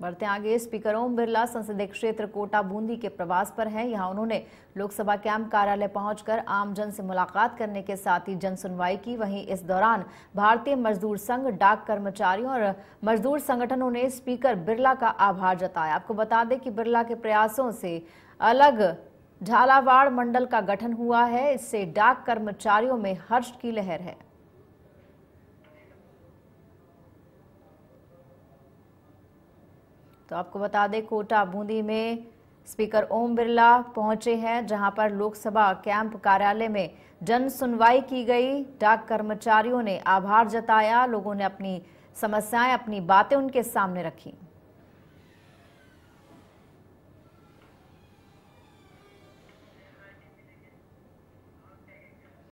बढ़ते आगे स्पीकर ओम बिरला संसदीय क्षेत्र कोटा बूंदी के प्रवास पर हैं यहां उन्होंने लोकसभा कैंप कार्यालय पहुंचकर आमजन से मुलाकात करने के साथ ही जन सुनवाई की वहीं इस दौरान भारतीय मजदूर संघ डाक कर्मचारियों और मजदूर संगठनों ने स्पीकर बिरला का आभार जताया आपको बता दें कि बिरला के प्रयासों से अलग झालावाड़ मंडल का गठन हुआ है इससे डाक कर्मचारियों में हर्ष की लहर है तो आपको बता दें कोटा बूंदी में स्पीकर ओम बिरला पहुंचे हैं जहां पर लोकसभा कैंप कार्यालय में जन सुनवाई की गई डाक कर्मचारियों ने आभार जताया लोगों ने अपनी समस्याएं अपनी बातें उनके सामने रखी